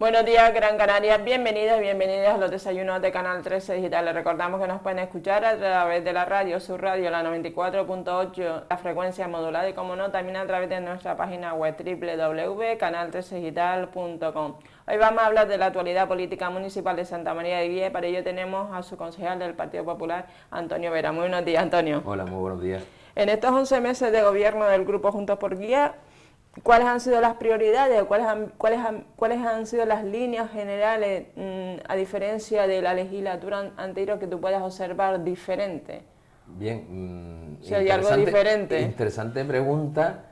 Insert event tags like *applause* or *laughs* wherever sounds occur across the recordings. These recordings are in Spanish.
Buenos días, Gran Canaria. Bienvenidos y bienvenidas a los desayunos de Canal 13 Digital. Les recordamos que nos pueden escuchar a través de la radio, su radio, la 94.8, la frecuencia modulada y, como no, también a través de nuestra página web www.canal13digital.com. Hoy vamos a hablar de la actualidad política municipal de Santa María de Guía. Para ello tenemos a su concejal del Partido Popular, Antonio Vera. Muy buenos días, Antonio. Hola, muy buenos días. En estos 11 meses de gobierno del Grupo Juntos por Guía, cuáles han sido las prioridades, cuáles han, cuáles han, cuáles han sido las líneas generales, mm, a diferencia de la legislatura anterior, que tú puedas observar diferente. Bien, mm, si hay algo diferente. Interesante pregunta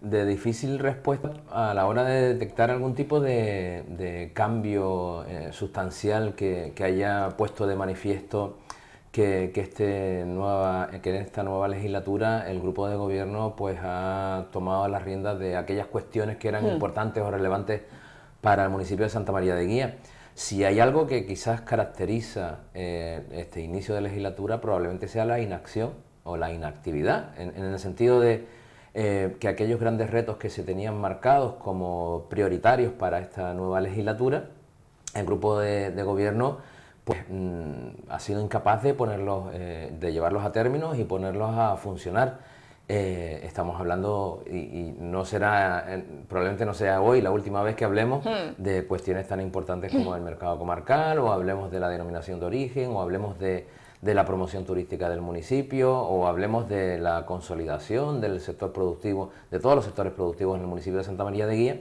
de difícil respuesta a la hora de detectar algún tipo de, cambio eh, sustancial que, que, haya puesto de manifiesto que, este nueva, que en esta nueva legislatura el grupo de gobierno pues ha tomado las riendas de aquellas cuestiones que eran hmm. importantes o relevantes para el municipio de Santa María de Guía. Si hay algo que quizás caracteriza eh, este inicio de legislatura, probablemente sea la inacción o la inactividad, en, el sentido de eh, que aquellos grandes retos que se tenían marcados como prioritarios para esta nueva legislatura, el grupo de gobierno pues mm, ha sido incapaz de ponerlos, eh, de llevarlos a términos y ponerlos a funcionar. Eh, estamos hablando, y, no será, probablemente no sea hoy la última vez que hablemos hmm. de cuestiones tan importantes como el mercado comarcal, o hablemos de la denominación de origen, o hablemos de, de la promoción turística del municipio, o hablemos de la consolidación del sector productivo, de todos los sectores productivos en el municipio de Santa María de Guía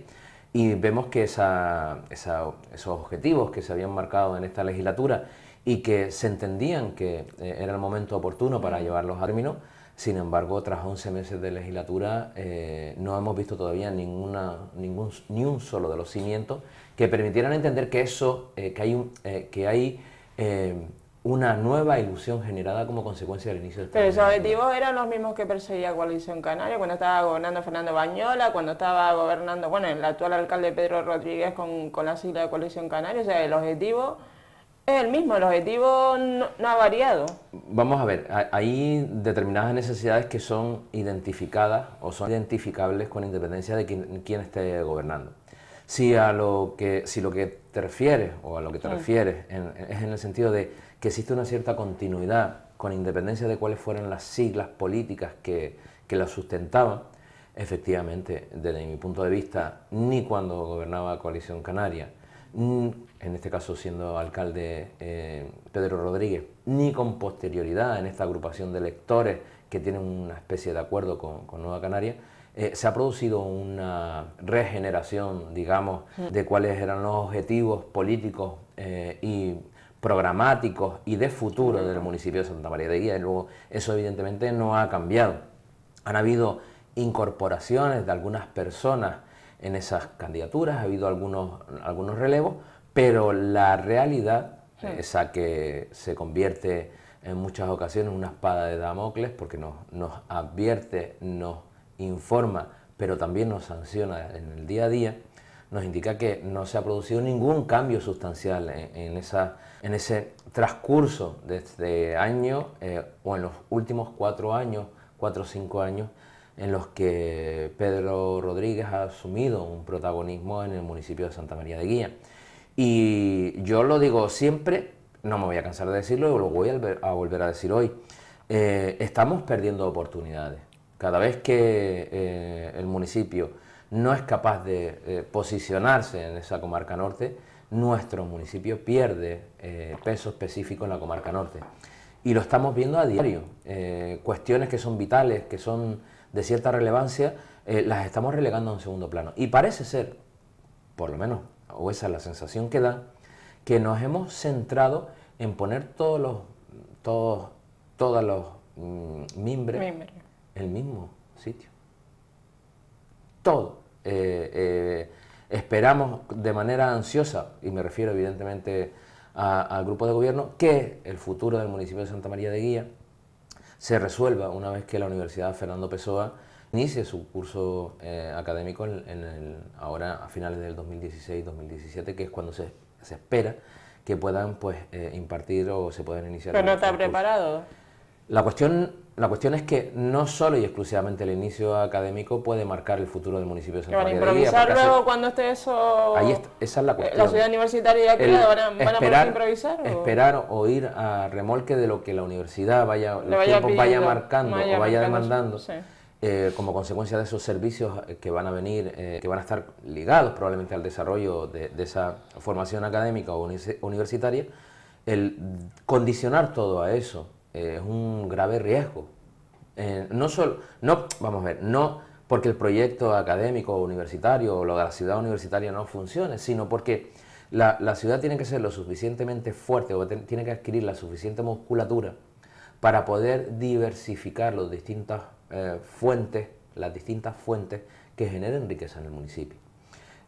y vemos que esa, esos objetivos que se habían marcado en esta legislatura y que se entendían que eh, era el momento oportuno para llevarlos a término, sin embargo, tras 11 meses de legislatura eh, no hemos visto todavía ninguna, ningún, ni un solo de los cimientos que permitieran entender que eso, eh, que hay, que hay una nueva ilusión generada como consecuencia del inicio del Pero esos objetivos eran los mismos que perseguía Coalición Canaria cuando estaba gobernando Fernando Bañola, cuando estaba gobernando, bueno, el actual alcalde Pedro Rodríguez con, la sigla de Coalición Canaria, o sea, el objetivo es el mismo, el objetivo no, ha variado. Vamos a ver, hay determinadas necesidades que son identificadas o son identificables con independencia de quién, esté gobernando. Si, a lo que, si lo que te refieres o a lo que te refieres es en el sentido de que existe una cierta continuidad, con independencia de cuáles fueran las siglas políticas que, que la sustentaban, efectivamente, desde mi punto de vista, ni cuando gobernaba Coalición Canaria, en este caso siendo alcalde eh, Pedro Rodríguez, ni con posterioridad en esta agrupación de electores que tienen una especie de acuerdo con, Nueva Canaria, eh, se ha producido una regeneración, digamos, mm. de cuáles eran los objetivos políticos eh, y programáticos y de futuro del municipio de Santa María de Guía. Y luego eso evidentemente no ha cambiado. Han habido incorporaciones de algunas personas en esas candidaturas, ha habido algunos, algunos relevos, pero la realidad, esa que se convierte en muchas ocasiones en una espada de Damocles, porque nos, nos advierte, nos informa, pero también nos sanciona en el día a día, nos indica que no se ha producido ningún cambio sustancial en, esa en ese transcurso de este año, eh, o en los últimos cuatro años, cuatro o cinco años, en los que Pedro Rodríguez ha asumido un protagonismo en el municipio de Santa María de Guía. Y yo lo digo siempre, no me voy a cansar de decirlo, lo voy a, volver a decir hoy, eh, estamos perdiendo oportunidades. Cada vez que eh, el municipio no es capaz de posicionarse en esa comarca norte, nuestro municipio pierde eh, peso específico en la comarca norte. Y lo estamos viendo a diario. Eh, cuestiones que son vitales, que son de cierta relevancia, eh, las estamos relegando a un segundo plano. Y parece ser, por lo menos, o esa es la sensación que da, que nos hemos centrado en poner todos los, todos, todos los mm, mimbres en el mismo sitio. Todo. Esperamos de manera ansiosa, y me refiero evidentemente al grupo de gobierno, que el futuro del municipio de Santa María de Guía se resuelva una vez que la Universidad Fernando Pessoa inicie su curso eh, académico en, ahora a finales del 2016-2017, que es cuando se, espera que puedan pues, eh, impartir o se puedan iniciar. Pero no está preparado. La cuestión la cuestión es que no solo y exclusivamente el inicio académico puede marcar el futuro del municipio de Santa María Van a improvisar luego cuando esté eso... Ahí está, esa es la cuestión. ¿La ciudad universitaria y van, a, esperar, van a improvisar? Esperar o ir a remolque de lo que la universidad vaya, vaya marcando o vaya demandando. Eh, como consecuencia de esos servicios eh, que van a venir, eh, que van a estar ligados probablemente al desarrollo de, de esa formación académica o universitaria, el condicionar todo a eso eh, es un grave riesgo. Eh, no solo, no, vamos a ver, no porque el proyecto académico o universitario o lo de la ciudad universitaria no funcione, sino porque la, ciudad tiene que ser lo suficientemente fuerte o tiene que adquirir la suficiente musculatura para poder diversificar los distintas eh, fuentes, las distintas fuentes que generen riqueza en el municipio.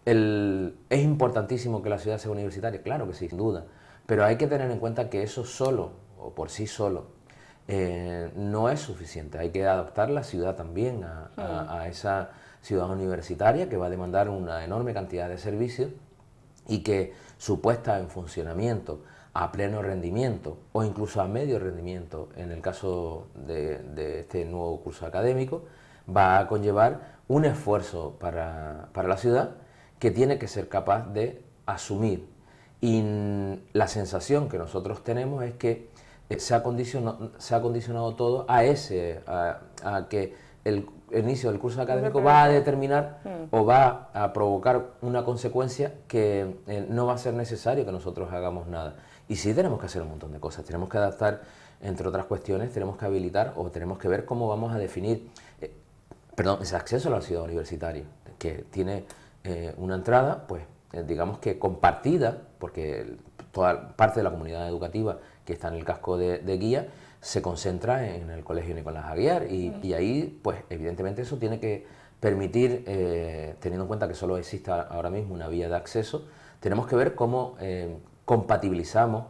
es importantísimo que la ciudad sea universitaria, claro que sí, sin duda, pero hay que tener en cuenta que eso solo por sí solo, eh, no es suficiente. Hay que adaptar la ciudad también a, esa ciudad universitaria que va a demandar una enorme cantidad de servicios y que su puesta en funcionamiento a pleno rendimiento o incluso a medio rendimiento en el caso de, de este nuevo curso académico va a conllevar un esfuerzo para, para la ciudad que tiene que ser capaz de asumir. Y la sensación que nosotros tenemos es que eh, se ha, condicionado, condicionado todo a ese, a, que el, inicio del curso académico va a determinar mm. o va a provocar una consecuencia que eh, no va a ser necesario que nosotros hagamos nada. Y sí tenemos que hacer un montón de cosas, tenemos que adaptar, entre otras cuestiones, tenemos que habilitar o tenemos que ver cómo vamos a definir, eh, ese acceso a la ciudad universitaria, que tiene una entrada, pues, digamos que compartida, porque toda parte de la comunidad educativa que está en el casco de, guía, se concentra en el Colegio Nicolás Aguiar y, ahí, pues evidentemente eso tiene que permitir, eh, teniendo en cuenta que solo existe ahora mismo una vía de acceso, tenemos que ver cómo eh, compatibilizamos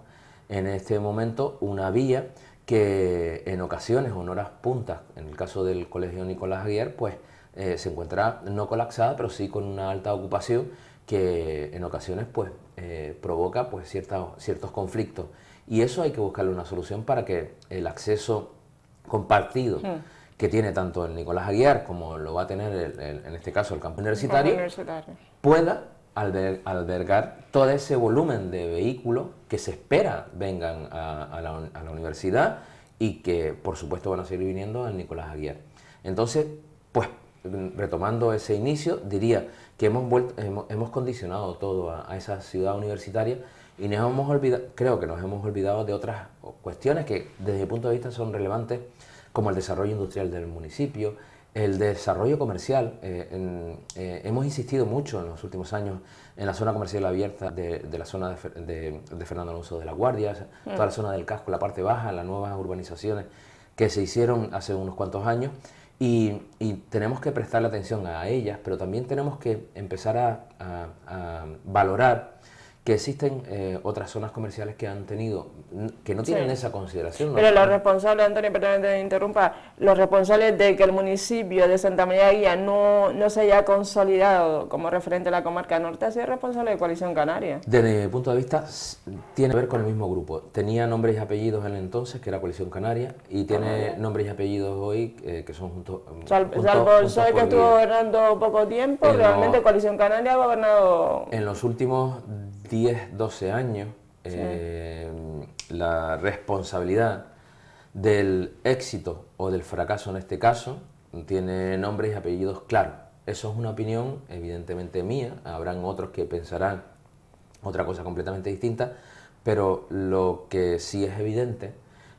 en este momento una vía que en ocasiones, en horas puntas, en el caso del Colegio Nicolás Aguiar, pues eh, se encuentra no colapsada, pero sí con una alta ocupación que en ocasiones pues provoca pues ciertos conflictos y eso hay que buscarle una solución para que el acceso compartido que tiene tanto el Nicolás Aguiar como lo va a tener, en este caso, el campo universitario, pueda albergar todo ese volumen de vehículos que se espera vengan a, la, universidad y que, por supuesto, van a seguir viniendo al Nicolás Aguiar. Entonces, pues retomando ese inicio, diría que hemos, hemos, condicionado todo a, esa ciudad universitaria y nos hemos olvidado, creo que nos hemos olvidado de otras cuestiones que desde mi punto de vista son relevantes, como el desarrollo industrial del municipio, el desarrollo comercial. Eh, eh, hemos insistido mucho en los últimos años en la zona comercial abierta de, la zona de, Fernando Alonso de la Guardia, mm. toda la zona del casco, la parte baja, las nuevas urbanizaciones que se hicieron hace unos cuantos años. Y, tenemos que prestarle atención a ellas, pero también tenemos que empezar a valorar que existen eh, otras zonas comerciales que han tenido, que no tienen esa consideración. Pero los responsables, Antonio, perdón que interrumpa, los responsables de que el municipio de Santa María de Guía no, no se haya consolidado como referente a la comarca norte, ha sido responsable de Coalición Canaria. Desde mi punto de vista, tiene que ver con el mismo grupo. Tenía nombres y apellidos en el entonces, que era Coalición Canaria, y tiene ah, nombres y apellidos hoy eh, que son mm, juntos. salvo el que estuvo gobernando poco tiempo, realmente Coalición Canaria ha gobernado. En los últimos 10, 12 años eh, la responsabilidad del éxito o del fracaso en este caso tiene nombres y apellidos claros. Eso es una opinión evidentemente mía, habrán otros que pensarán otra cosa completamente distinta, pero lo que sí es evidente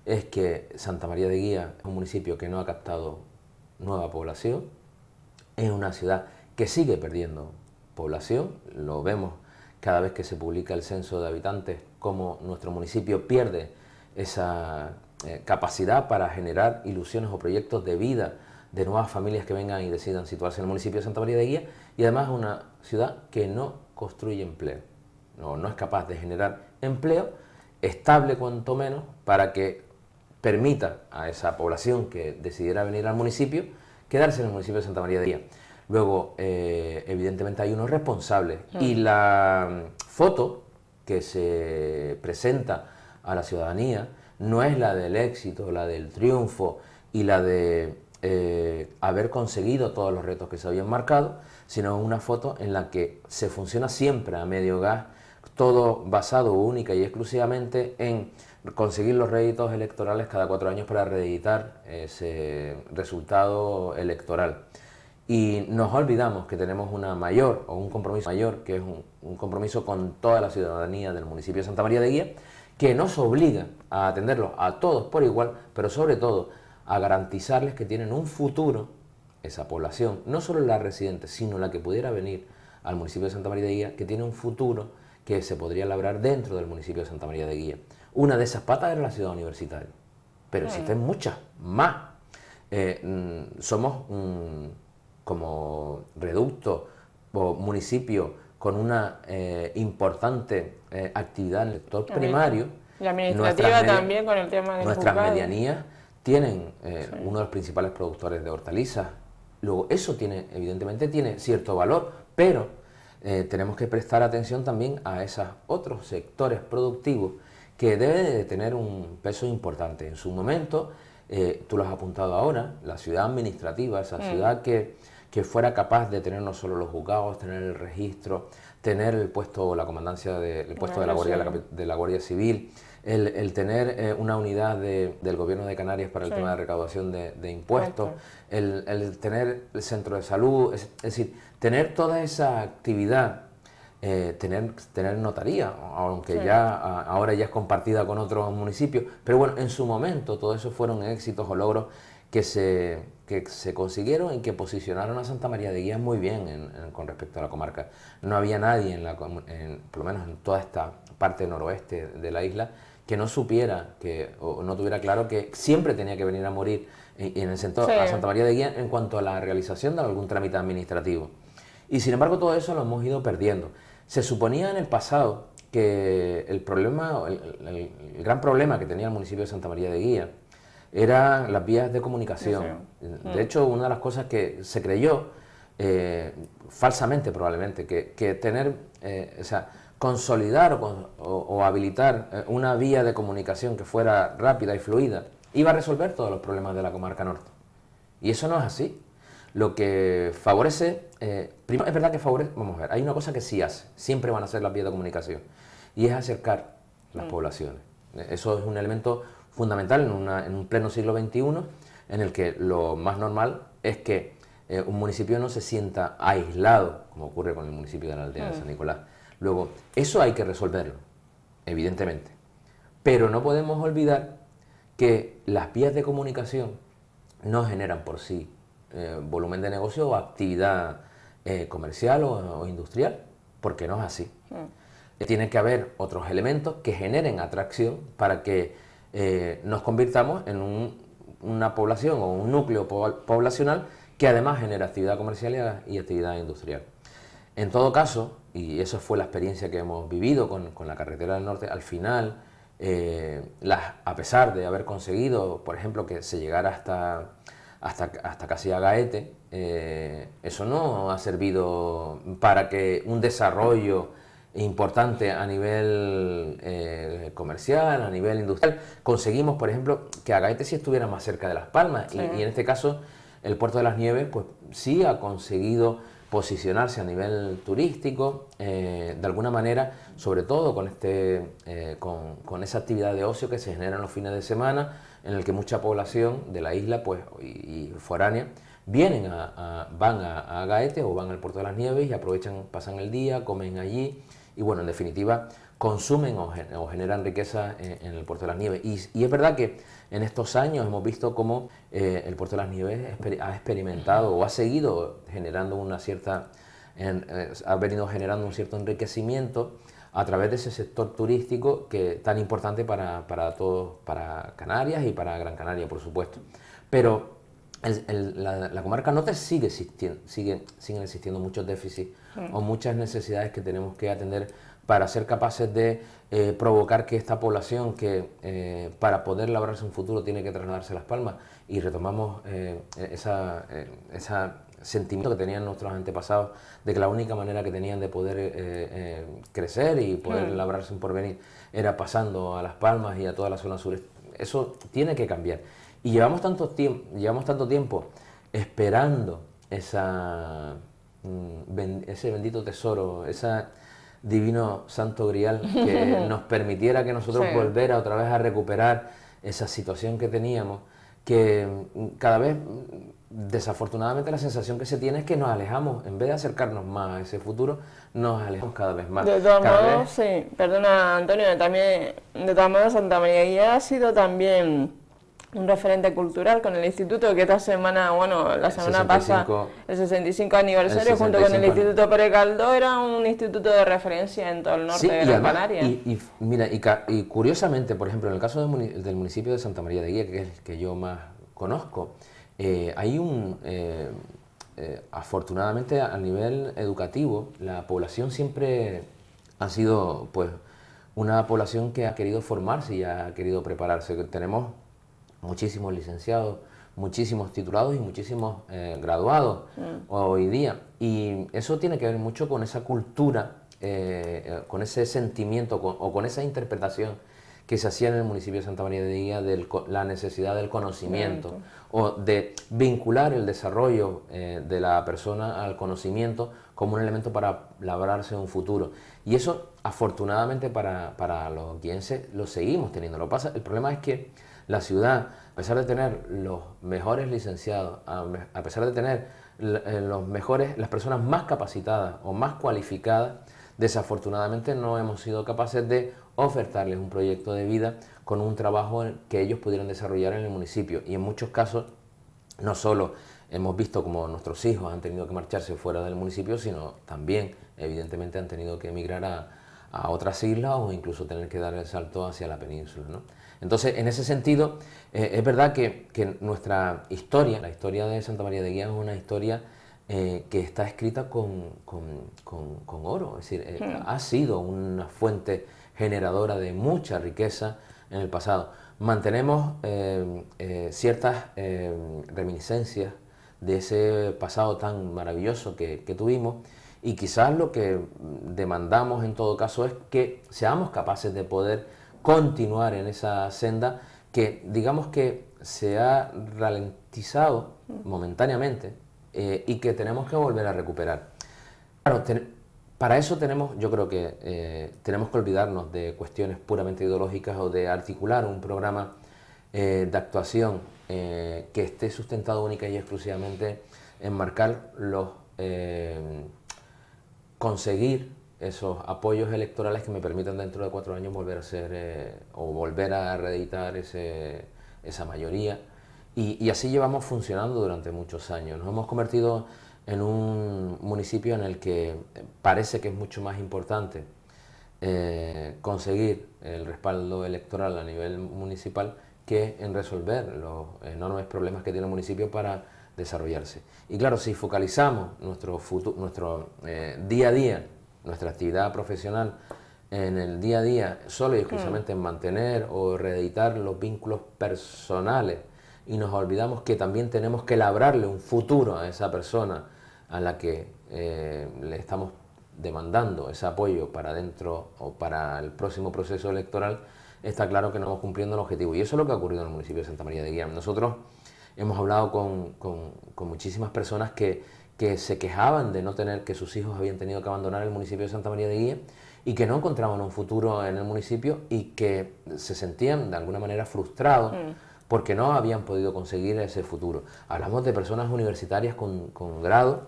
es que Santa María de Guía es un municipio que no ha captado nueva población, es una ciudad que sigue perdiendo población, lo vemos cada vez que se publica el censo de habitantes, cómo nuestro municipio pierde esa eh, capacidad para generar ilusiones o proyectos de vida de nuevas familias que vengan y decidan situarse en el municipio de Santa María de Guía y además una ciudad que no construye empleo, no, no es capaz de generar empleo estable cuanto menos para que permita a esa población que decidiera venir al municipio quedarse en el municipio de Santa María de Guía. Luego, eh, evidentemente hay unos responsables y la mm, foto que se presenta a la ciudadanía no es la del éxito, la del triunfo y la de eh, haber conseguido todos los retos que se habían marcado, sino una foto en la que se funciona siempre a medio gas, todo basado única y exclusivamente en conseguir los réditos electorales cada cuatro años para reeditar ese resultado electoral y nos olvidamos que tenemos una mayor o un compromiso mayor, que es un, compromiso con toda la ciudadanía del municipio de Santa María de Guía, que nos obliga a atenderlos a todos por igual, pero sobre todo a garantizarles que tienen un futuro esa población, no solo la residente, sino la que pudiera venir al municipio de Santa María de Guía, que tiene un futuro que se podría labrar dentro del municipio de Santa María de Guía. Una de esas patas era la ciudad universitaria, pero existen muchas más. Eh, mm, somos... un como reducto o municipio con una eh, importante eh, actividad en el sector primario. La administrativa también con el tema de Nuestras medianías tienen eh, uno de los principales productores de hortalizas. Luego, eso tiene, evidentemente, tiene cierto valor, pero tenemos que prestar atención también a esos otros sectores productivos que deben de tener un peso importante. En su momento, tú lo has apuntado ahora, la ciudad administrativa, esa ciudad que que fuera capaz de tener no solo los juzgados, tener el registro, tener el puesto, la comandancia de, puesto de la, Guardia, de la Guardia Civil, el, tener eh, una unidad del gobierno de Canarias para el tema de recaudación de, impuestos, el, tener el centro de salud, es, decir, tener toda esa actividad eh, tener, tener notaría, aunque ya ahora ya es compartida con otros municipios. Pero bueno, en su momento todo eso fueron éxitos o logros que se, se consiguieron y que posicionaron a Santa María de Guía muy bien con respecto a la comarca. No había nadie, en la, por lo menos en toda esta parte noroeste de la isla, que no supiera que, o no tuviera claro que siempre tenía que venir a morir en el centro, a Santa María de Guía en cuanto a la realización de algún trámite administrativo. Y sin embargo todo eso lo hemos ido perdiendo. Se suponía en el pasado que el problema, el gran problema que tenía el municipio de Santa María de Guía, eran las vías de comunicación. Eh, mm. De hecho, una de las cosas que se creyó, eh, falsamente probablemente, que, tener, eh, o sea, consolidar o, habilitar una vía de comunicación que fuera rápida y fluida, iba a resolver todos los problemas de la comarca norte. Y eso no es así. Lo que favorece, primero, es verdad que favorece, vamos a ver, hay una cosa que sí hace, siempre van a ser las vías de comunicación, y es acercar las mm. poblaciones. Eso es un elemento fundamental en, un pleno siglo XXI en el que lo más normal es que eh, un municipio no se sienta aislado, como ocurre con el municipio de la aldea de mm. San Nicolás. Luego, eso hay que resolverlo, evidentemente. Pero no podemos olvidar que las vías de comunicación no generan por sí eh, volumen de negocio o actividad eh, comercial o, industrial, porque no es así. Mm. Tiene que haber otros elementos que generen atracción para que eh, nos convirtamos en una población o un núcleo poblacional que además genera actividad comercial y actividad industrial. En todo caso, y eso fue la experiencia que hemos vivido con, la carretera del norte, al final, eh, a pesar de haber conseguido, por ejemplo, que se llegara hasta, hasta, casi a Gaete, eh, eso no ha servido para que un desarrollo importante a nivel eh, comercial, a nivel industrial. Conseguimos, por ejemplo, que Agaete sí estuviera más cerca de Las Palmas y, en este caso el puerto de las Nieves pues sí ha conseguido posicionarse a nivel turístico, eh, de alguna manera, sobre todo con, este, eh, con, esa actividad de ocio que se genera en los fines de semana, en el que mucha población de la isla pues, y, foránea vienen a, van a, a Gaete o van al puerto de las Nieves y aprovechan, pasan el día, comen allí, y bueno, en definitiva, consumen o, generan riqueza en, el puerto de las nieves. Y, es verdad que en estos años hemos visto cómo eh, el puerto de las nieves ha experimentado o ha seguido generando una cierta, eh, ha venido generando un cierto enriquecimiento a través de ese sector turístico que es tan importante para, para todos, para Canarias y para Gran Canaria, por supuesto. Pero la, la, comarca norte sigue existiendo, sigue, siguen existiendo muchos déficits o muchas necesidades que tenemos que atender para ser capaces de eh, provocar que esta población que eh, para poder labrarse un futuro tiene que trasladarse a Las Palmas y retomamos eh, e-, ese esa, sentimiento que tenían nuestros antepasados de que la única manera que tenían de poder crecer y poder mm. labrarse un porvenir era pasando a Las Palmas y a toda la zona sur. Eso tiene que cambiar. Y llevamos tanto tiempo, llevamos tanto tiempo esperando mm, ese bendito tesoro, ese divino santo grial que *laughs* nos permitiera que nosotros volvamos otra vez a recuperar esa situación que teníamos, que mm, cada vez mm, desafortunadamente la sensación que se tiene es que nos alejamos, en vez de acercarnos más a ese futuro, nos alejamos cada vez más. De todos modos, sí, perdona Antonio, también, de todos modos Santa María ha sido también un referente cultural con el instituto que esta semana, bueno, la semana pasada, el 65 aniversario, junto con el Instituto Pere era un instituto de referencia en todo el norte de la Canaria. Y, mira, y, curiosamente, por ejemplo, en el caso del, municipio de Santa María de Guía, que es el que yo más conozco, eh, hay un... Eh, eh, afortunadamente a nivel educativo, la población siempre ha sido pues una población que ha querido formarse y ha querido prepararse. Tenemos muchísimos licenciados, muchísimos titulados y muchísimos eh, graduados mm. hoy día. Y eso tiene que ver mucho con esa cultura, eh, eh, con ese sentimiento o con esa interpretación que se hacía en el municipio de Santa María de Díaz de la necesidad del conocimiento o de vincular el desarrollo de la persona al conocimiento como un elemento para labrarse un futuro. Y eso, afortunadamente para, los guienses, lo seguimos teniendo. Lo pasa, el problema es que la ciudad, a pesar de tener los mejores licenciados, a pesar de tener eh, los mejores, las personas más capacitadas o más cualificadas, desafortunadamente no hemos sido capaces de ofertarles un proyecto de vida con un trabajo que ellos pudieran desarrollar en el municipio. Y en muchos casos, no solo hemos visto como nuestros hijos han tenido que marcharse fuera del municipio, sino también, evidentemente, han tenido que emigrar a, a otras islas o incluso tener que dar el salto hacia la península. Entonces, en ese sentido, eh, es verdad que, nuestra historia, la historia de Santa María de Guía es una historia eh, que está escrita con, con, con, oro, es decir, eh, hmm. ha sido una fuente generadora de mucha riqueza en el pasado. Mantenemos ciertas reminiscencias de ese pasado tan maravilloso que tuvimos, y quizás lo que demandamos en todo caso es que seamos capaces de poder continuar en esa senda que digamos que se ha ralentizado momentáneamente eh, y que tenemos que volver a recuperar. para eso tenemos, yo creo que eh, tenemos que olvidarnos de cuestiones puramente ideológicas o de articular un programa eh, de actuación que esté sustentado única y exclusivamente en marcar los conseguir esos apoyos electorales que me permitan dentro de cuatro años volver a ser eh, o volver a reeditar ese, esa mayoría. Y, así llevamos funcionando durante muchos años. Nos hemos convertido en un municipio en el que parece que es mucho más importante eh, conseguir el respaldo electoral a nivel municipal que en resolver los enormes problemas que tiene el municipio para desarrollarse. Y claro, si focalizamos nuestro, futuro, nuestro eh, día a día, nuestra actividad profesional, en el día a día, solo y hmm. exclusivamente en mantener o reeditar los vínculos personales, y nos olvidamos que también tenemos que labrarle un futuro a esa persona a la que eh, le estamos demandando ese apoyo para dentro o para el próximo proceso electoral, está claro que no vamos cumpliendo el objetivo. Y eso es lo que ha ocurrido en el municipio de Santa María de Guía. Nosotros Hemos hablado con, muchísimas personas que, se quejaban de no tener, que sus hijos habían tenido que abandonar el municipio de Santa María de Guía y que no encontraban un futuro en el municipio y que se sentían de alguna manera frustrados. Mm. porque no habían podido conseguir ese futuro. Hablamos de personas universitarias con grado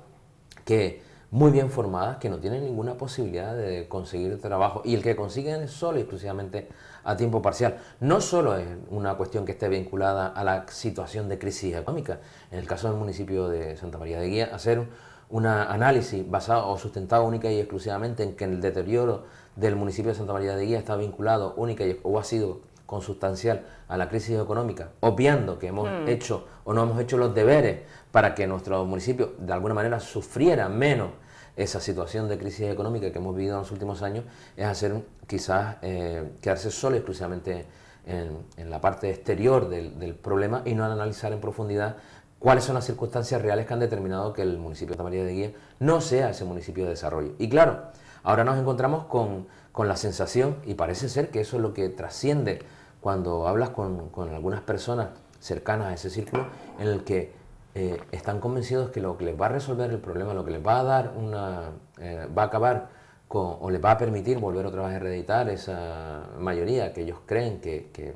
que muy bien formadas que no tienen ninguna posibilidad de conseguir trabajo y el que consiguen es solo y exclusivamente a tiempo parcial. No solo es una cuestión que esté vinculada a la situación de crisis económica, en el caso del municipio de Santa María de Guía, hacer un análisis basado o sustentado única y exclusivamente en que el deterioro del municipio de Santa María de Guía está vinculado única y, o ha sido consustancial a la crisis económica, obviando que hemos mm. hecho o no hemos hecho los deberes para que nuestro municipio de alguna manera sufriera menos esa situación de crisis económica que hemos vivido en los últimos años es hacer quizás eh, quedarse solo exclusivamente en, la parte exterior del, problema y no analizar en profundidad cuáles son las circunstancias reales que han determinado que el municipio de María de Guía no sea ese municipio de desarrollo. Y claro, ahora nos encontramos con, la sensación, y parece ser que eso es lo que trasciende cuando hablas con, con algunas personas cercanas a ese círculo, en el que eh, están convencidos que lo que les va a resolver el problema, lo que les va a dar una, eh, va a acabar con, o les va a permitir volver otra vez a reeditar esa mayoría que ellos creen que, que,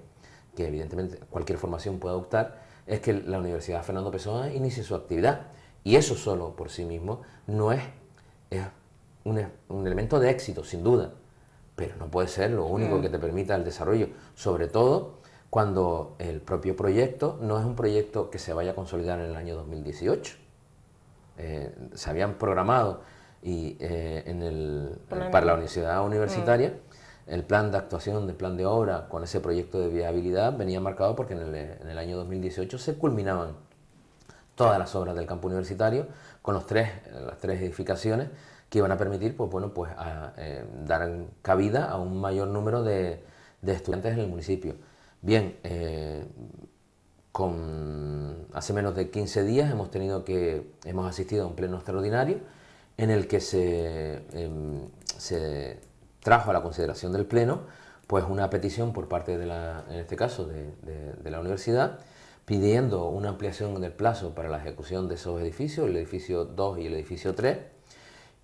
que evidentemente cualquier formación puede adoptar, es que la Universidad Fernando Pessoa inicie su actividad. Y eso solo por sí mismo no es, un, elemento de éxito, sin duda, pero no puede ser lo único mm. que te permita el desarrollo, sobre todo cuando el propio proyecto no es un proyecto que se vaya a consolidar en el año 2018. Eh, se habían programado y, eh, para la universidad universitaria mm. el plan de actuación del plan de obra con ese proyecto de viabilidad venía marcado porque en el, año 2018 se culminaban todas las obras del campo universitario con los tres, las tres edificaciones que iban a permitir pues, bueno, pues, eh, dar cabida a un mayor número de estudiantes en el municipio. Bien, eh, con, hace menos de 15 días hemos tenido que, hemos asistido a un pleno extraordinario en el que em, se, trajo a la consideración del pleno pues una petición por parte de la, en este caso, de, la universidad, pidiendo una ampliación del plazo para la ejecución de esos edificios, el edificio 2 y el edificio 3,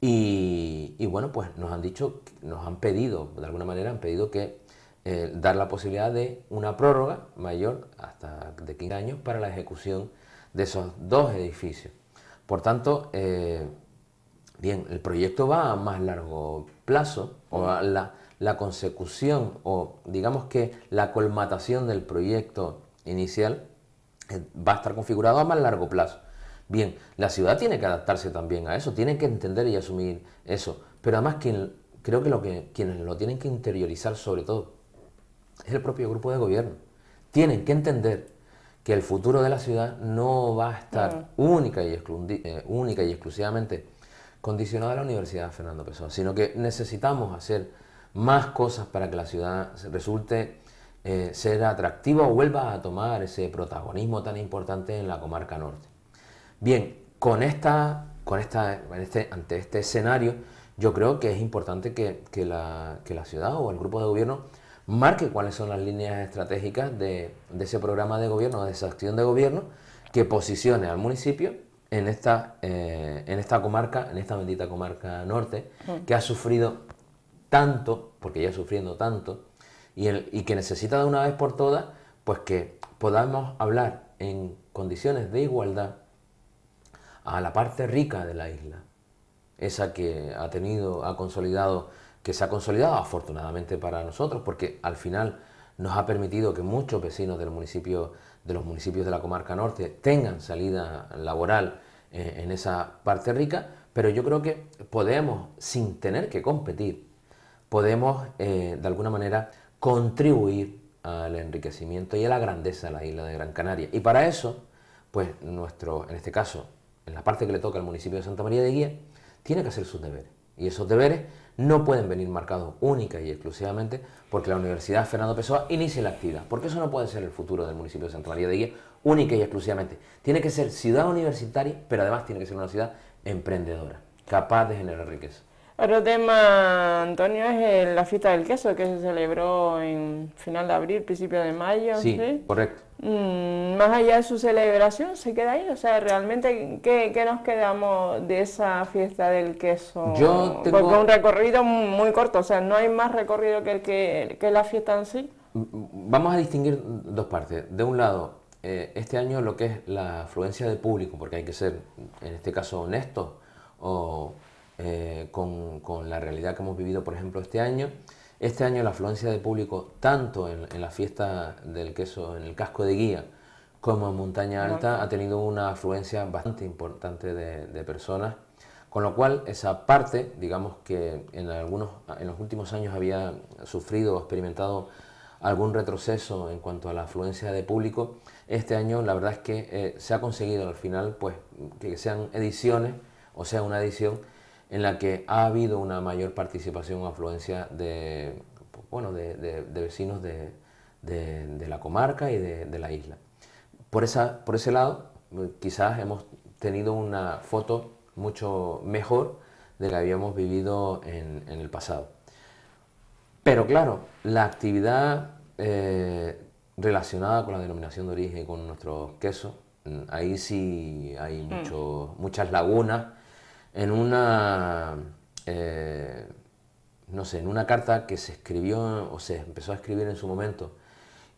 y, y, bueno, pues nos han dicho, nos han pedido, de alguna manera han pedido que eh, dar la posibilidad de una prórroga mayor hasta de 15 años para la ejecución de esos dos edificios. Por tanto, eh, bien, el proyecto va a más largo plazo o la, consecución o digamos que la colmatación del proyecto inicial eh, va a estar configurado a más largo plazo. Bien, la ciudad tiene que adaptarse también a eso, tiene que entender y asumir eso, pero además creo que, lo que quienes lo tienen que interiorizar sobre todo es el propio grupo de gobierno. Tienen que entender que el futuro de la ciudad no va a estar eh, única, y exclusivamente condicionado a la Universidad Fernando Pessoa, sino que necesitamos hacer más cosas para que la ciudad resulte eh, ser atractiva o vuelva a tomar ese protagonismo tan importante en la comarca norte. Bien, con esta, con esta, este, ante este escenario, yo creo que es importante que, la, que la ciudad o el grupo de gobierno marque cuáles son las líneas estratégicas de, ese programa de gobierno, de esa acción de gobierno, que posicione al municipio en esta, eh, en esta comarca, en esta bendita comarca norte, mm. que ha sufrido tanto, porque ya sufriendo tanto, y, el, y que necesita de una vez por todas, pues que podamos hablar en condiciones de igualdad a la parte rica de la isla, esa que ha tenido, ha consolidado que se ha consolidado afortunadamente para nosotros, porque al final nos ha permitido que muchos vecinos de los municipios de la comarca norte tengan salida laboral eh, en esa parte rica, pero yo creo que podemos, sin tener que competir, podemos eh, de alguna manera contribuir al enriquecimiento y a la grandeza de la isla de Gran Canaria. Y para eso, pues nuestro, en este caso, en la parte que le toca al municipio de Santa María de Guía, tiene que hacer sus deberes. Y esos deberes no pueden venir marcados única y exclusivamente porque la Universidad Fernando Pessoa inicie la actividad, porque eso no puede ser el futuro del municipio de Santa María de Guía única y exclusivamente. Tiene que ser ciudad universitaria, pero además tiene que ser una ciudad emprendedora, capaz de generar riqueza. Otro tema, Antonio, es la fiesta del queso que se celebró en final de abril, principio de mayo. Sí, correcto. Mm, más allá de su celebración, ¿se queda ahí? O sea, realmente, ¿qué, nos quedamos de esa fiesta del queso? Yo tengo... un recorrido muy corto, o sea, no hay más recorrido que, que, la fiesta en sí. Mm, mm, vamos a distinguir dos partes. De un lado, eh, este año lo que es la afluencia de público, porque hay que ser, en este caso, honesto o eh, con, la realidad que hemos vivido, por ejemplo, este año. Este año la afluencia de público, tanto en, la fiesta del queso, en el casco de guía, como en Montaña Alta, ha tenido una afluencia bastante importante de, personas, con lo cual esa parte, digamos que en, algunos, en los últimos años había sufrido o experimentado algún retroceso en cuanto a la afluencia de público, este año la verdad es que eh, se ha conseguido al final pues, que sean ediciones, o sea, una edición en la que ha habido una mayor participación o afluencia de, bueno, de, vecinos de, la comarca y de, la isla. Por, esa, por ese lado, quizás hemos tenido una foto mucho mejor de la que habíamos vivido en, el pasado. Pero claro, la actividad eh, relacionada con la denominación de origen y con nuestro queso mm, ahí sí hay mm. muchas lagunas en una, eh, no sé, en una carta que se escribió o se empezó a escribir en su momento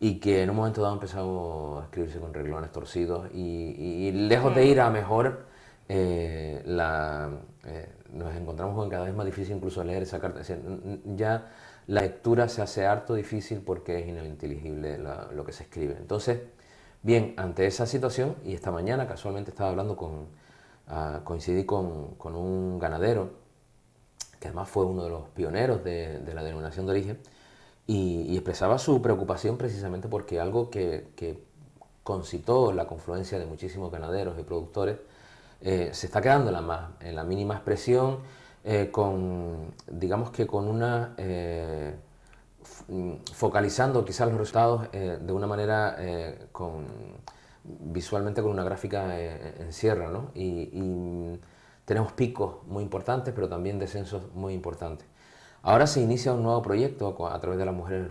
y que en un momento dado empezó a escribirse con reglones torcidos y, lejos de mm. ir a mejor, eh, la, eh, nos encontramos con cada vez más difícil incluso leer esa carta. Es decir, ya la lectura se hace harto difícil porque es ininteligible lo que se escribe. Entonces, bien, ante esa situación, y esta mañana casualmente estaba hablando con Ah, coincidí con, un ganadero, que además fue uno de los pioneros de, la denominación de origen, y, expresaba su preocupación precisamente porque algo que, concitó la confluencia de muchísimos ganaderos y productores eh, se está quedando en la, más, en la mínima expresión, eh, con, digamos que con una... Eh, focalizando quizás los resultados de una manera con visualmente con una gráfica eh, eh, en, sierra, ¿no? Y, tenemos picos muy importantes, pero también descensos muy importantes. Ahora se inicia un nuevo proyecto a través de las mujeres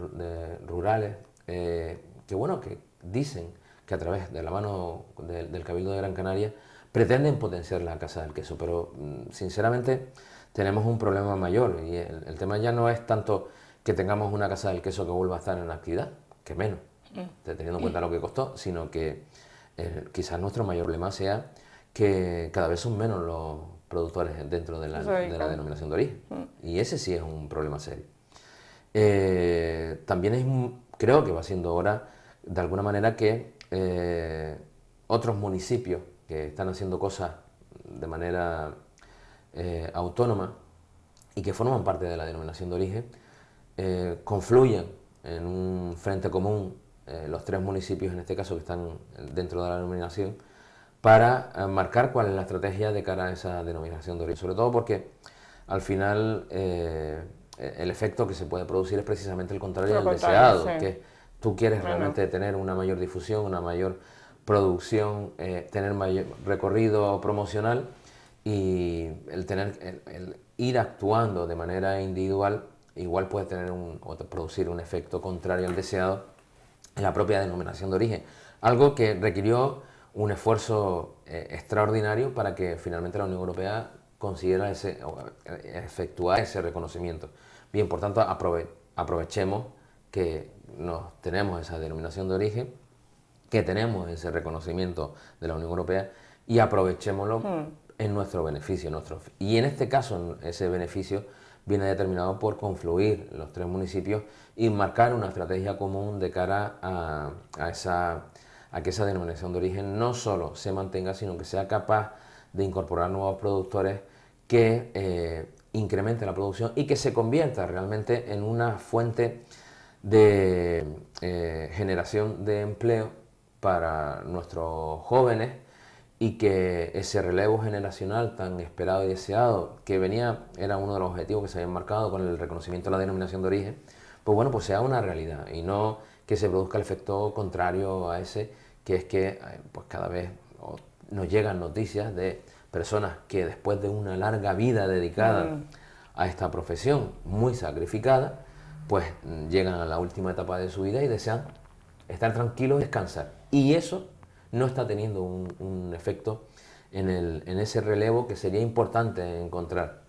rurales, eh, que bueno, que dicen que a través de la mano del Cabildo de Gran Canaria pretenden potenciar la Casa del Queso, pero mm, sinceramente tenemos un problema mayor y el, el tema ya no es tanto que tengamos una Casa del Queso que vuelva a estar en actividad, que menos, mm. teniendo en cuenta lo que costó, sino que eh, quizás nuestro mayor problema sea que cada vez son menos los productores dentro de la, denominación de origen. Mm. Y ese sí es un problema serio. Eh, también creo que va siendo hora, de alguna manera, que eh, otros municipios que están haciendo cosas de manera autónoma y que forman parte de la denominación de origen, confluyan en un frente común eh, los tres municipios en este caso que están dentro de la denominación, para eh, marcar cuál es la estrategia de cara a esa denominación de origen. Sobre todo porque al final eh, el efecto que se puede producir es precisamente el contrario al deseado, que tú quieres realmente tener una mayor difusión, una mayor producción, tener mayor recorrido promocional y el tener ir actuando de manera individual igual puede tener un, producir un efecto contrario al deseado en la propia denominación de origen. Algo que requirió un esfuerzo eh, extraordinario para que finalmente la Unión Europea consiguiera ese, eh, efectuar ese reconocimiento. Bien, por tanto, aprovechemos que nos tenemos esa denominación de origen, que tenemos ese reconocimiento de la Unión Europea y aprovechémoslo mm. en nuestro beneficio. Nuestro, y en este caso, ese beneficio viene determinado por confluir los tres municipios y marcar una estrategia común de cara a, esa, a que esa denominación de origen no solo se mantenga, sino que sea capaz de incorporar nuevos productores que eh, incrementen la producción y que se convierta realmente en una fuente de eh, generación de empleo para nuestros jóvenes y que ese relevo generacional tan esperado y deseado, que venía, era uno de los objetivos que se habían marcado con el reconocimiento de la denominación de origen, pues bueno, pues sea una realidad y no que se produzca el efecto contrario a ese, que es que eh, pues cada vez nos llegan noticias de personas que después de una larga vida dedicada a esta profesión, muy sacrificada, pues llegan a la última etapa de su vida y desean estar tranquilos y descansar. Y eso no está teniendo un, efecto en, ese relevo que sería importante encontrar.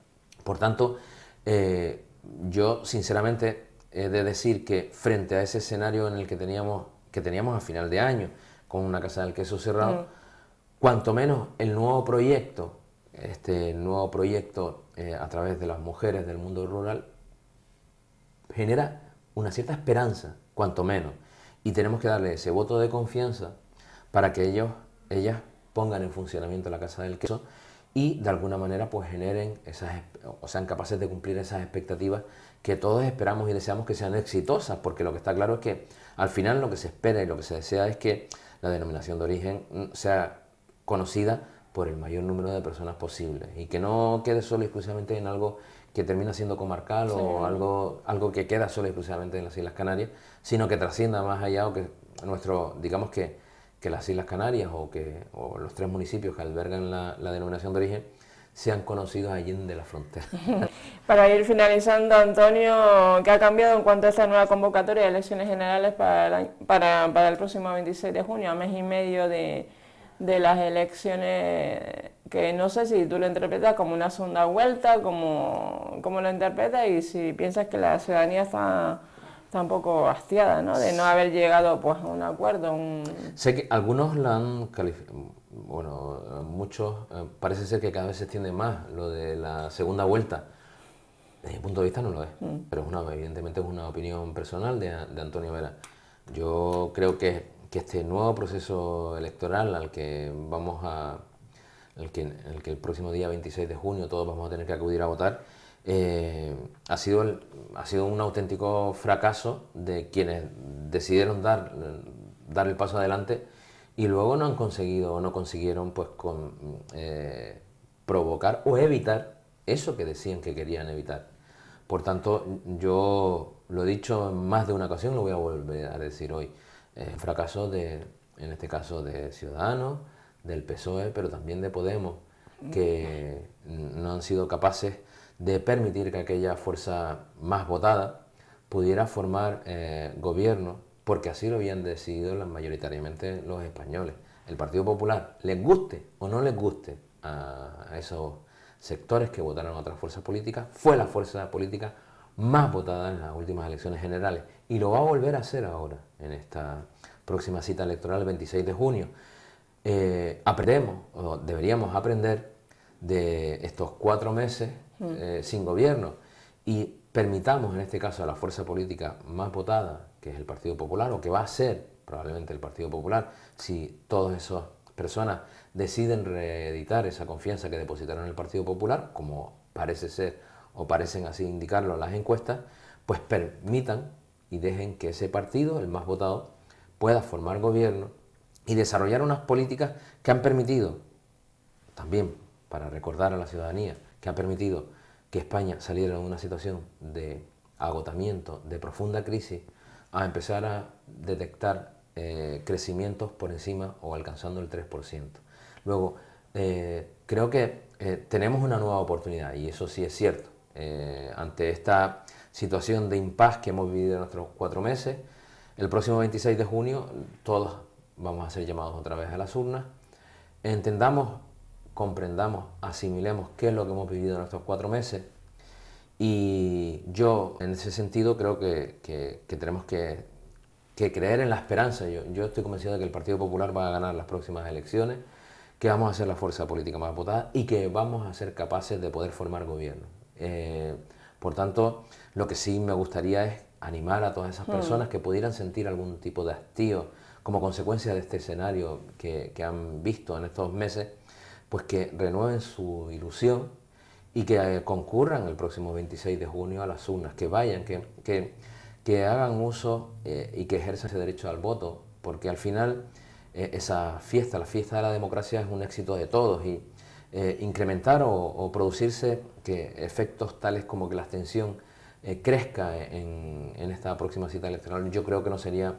Por tanto, eh, yo sinceramente he de decir que frente a ese escenario en el que teníamos, que teníamos a final de año, con una casa del queso cerrado, mm. cuanto menos el nuevo proyecto, este nuevo proyecto eh, a través de las mujeres del mundo rural, genera una cierta esperanza, cuanto menos. Y tenemos que darle ese voto de confianza para que ellos, ellas pongan en funcionamiento la Casa del Queso y de alguna manera pues generen esas, o sean capaces de cumplir esas expectativas que todos esperamos y deseamos que sean exitosas, porque lo que está claro es que al final lo que se espera y lo que se desea es que la denominación de origen mm, sea conocida por el mayor número de personas posible y que no quede solo y exclusivamente en algo que termina siendo comarcal o algo, algo que queda solo y exclusivamente en las Islas Canarias, sino que trascienda más allá o que nuestro, digamos que que las Islas Canarias o, que, los tres municipios que albergan la, denominación de origen sean conocidos allí en la frontera. *laughs* Para ir finalizando, Antonio, ¿qué ha cambiado en cuanto a esta nueva convocatoria de elecciones generales para, para, el próximo 26 de junio, a mes y medio de, las elecciones que no sé si tú lo interpretas como una segunda vuelta, como, como lo interpretas y si piensas que la ciudadanía está está un poco hastiada, ¿no? De no haber llegado pues, a un acuerdo. Sé que algunos la han calificado, bueno, muchos, eh, parece ser que cada vez se extiende más lo de la segunda vuelta. Desde mi punto de vista no lo es, mm. pero es una, evidentemente es una opinión personal de, Antonio Vera. Yo creo que, este nuevo proceso electoral al que vamos a... El que, el que el próximo día 26 de junio todos vamos a tener que acudir a votar, eh, ha, sido ha sido un auténtico fracaso de quienes decidieron dar, dar el paso adelante y luego no han conseguido o no consiguieron pues con, eh, provocar o evitar eso que decían que querían evitar. Por tanto, yo lo he dicho en más de una ocasión, lo voy a volver a decir hoy, eh, fracaso de, en este caso, de Ciudadanos, del PSOE, pero también de Podemos, que no han sido capaces de permitir que aquella fuerza más votada pudiera formar eh, gobierno, porque así lo habían decidido mayoritariamente los españoles. El Partido Popular, les guste o no les guste a, esos sectores que votaron a otras fuerzas políticas, fue la fuerza política más votada en las últimas elecciones generales y lo va a volver a hacer ahora, en esta próxima cita electoral el 26 de junio. Eh, aprendemos, o deberíamos aprender de estos cuatro meses Mm. Eh, sin gobierno. Y permitamos, en este caso, a la fuerza política más votada, que es el Partido Popular, o que va a ser probablemente el Partido Popular, si todas esas personas deciden reeditar esa confianza que depositaron en el Partido Popular, como parece ser o parecen así indicarlo las encuestas, pues permitan y dejen que ese partido, el más votado, pueda formar gobierno y desarrollar unas políticas que han permitido, también para recordar a la ciudadanía, que ha permitido que España saliera de una situación de agotamiento, de profunda crisis, a empezar a detectar eh, crecimientos por encima o alcanzando el 3%. Luego, eh, creo que eh, tenemos una nueva oportunidad y eso sí es cierto. ante esta situación de impas que hemos vivido en nuestros cuatro meses, el próximo 26 de junio todos vamos a ser llamados otra vez a las urnas. Entendamos comprendamos, asimilemos qué es lo que hemos vivido en estos cuatro meses. Y yo, en ese sentido, creo que, tenemos que, creer en la esperanza. Yo, estoy convencido de que el Partido Popular va a ganar las próximas elecciones, que vamos a ser la fuerza política más votada y que vamos a ser capaces de poder formar gobierno. Eh, por tanto, lo que sí me gustaría es animar a todas esas hmm. personas que pudieran sentir algún tipo de hastío como consecuencia de este escenario que, que han visto en estos meses pues que renueven su ilusión y que eh, concurran el próximo 26 de junio a las urnas, que vayan, que, hagan uso eh, y que ejerzan ese derecho al voto, porque al final eh, esa fiesta, la fiesta de la democracia es un éxito de todos y incrementar o, producirse que efectos tales como que la abstención crezca en, esta próxima cita electoral, yo creo que no sería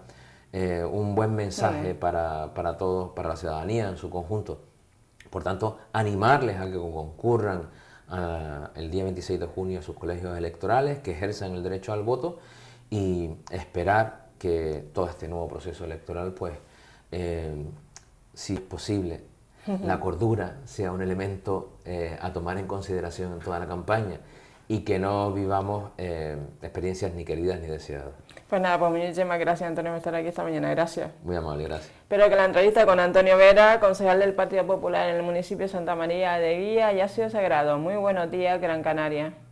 un buen mensaje para, para todos, para la ciudadanía en su conjunto. Por tanto, animarles a que concurran ah, el día 26 de junio a sus colegios electorales, que ejerzan el derecho al voto y esperar que todo este nuevo proceso electoral, pues, eh, si es posible, la cordura sea un elemento eh, a tomar en consideración en toda la campaña y que no vivamos eh, experiencias ni queridas ni deseadas. Pues nada, pues muchísimas gracias Antonio por estar aquí esta mañana, gracias. Muy amable, gracias. Espero que la entrevista con Antonio Vera, concejal del Partido Popular en el municipio de Santa María de Guía, haya sido sagrado. Muy buenos días, Gran Canaria.